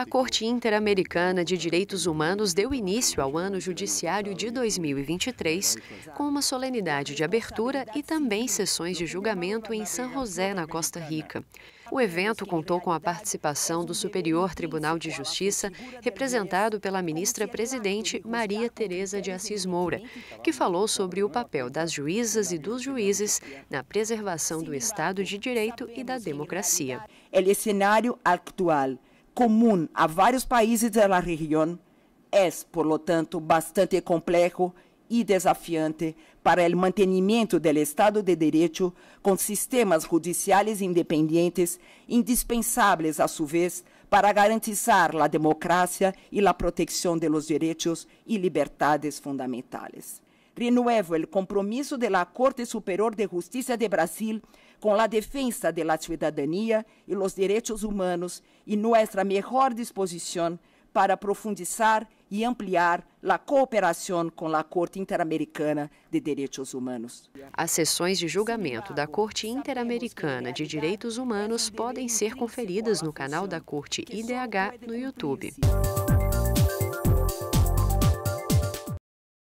a Corte Interamericana de Direitos Humanos deu início ao ano judiciário de 2023 com uma solenidade de abertura e também sessões de julgamento em San José, na Costa Rica. O evento contou com a participação do Superior Tribunal de Justiça, representado pela ministra-presidente Maria Tereza de Assis Moura, que falou sobre o papel das juízas e dos juízes na preservação do Estado de Direito e da democracia. É O cenário atual comum a vários países da região, é, por lo tanto, bastante complexo e desafiante para o mantenimento do Estado de Direito com sistemas judiciais independentes, indispensáveis, a sua vez, para garantizar a democracia e a proteção de los direitos e liberdades fundamentais renuevo el compromiso de la Corte Superior de Justicia de Brasil con la defensa de la ciudadanía y los derechos humanos y nuestra mejor disposición para profundizar e ampliar a cooperação com a Corte Interamericana de Direitos Humanos. As sessões de julgamento da Corte Interamericana de Direitos Humanos podem ser conferidas no canal da Corte IDH no YouTube.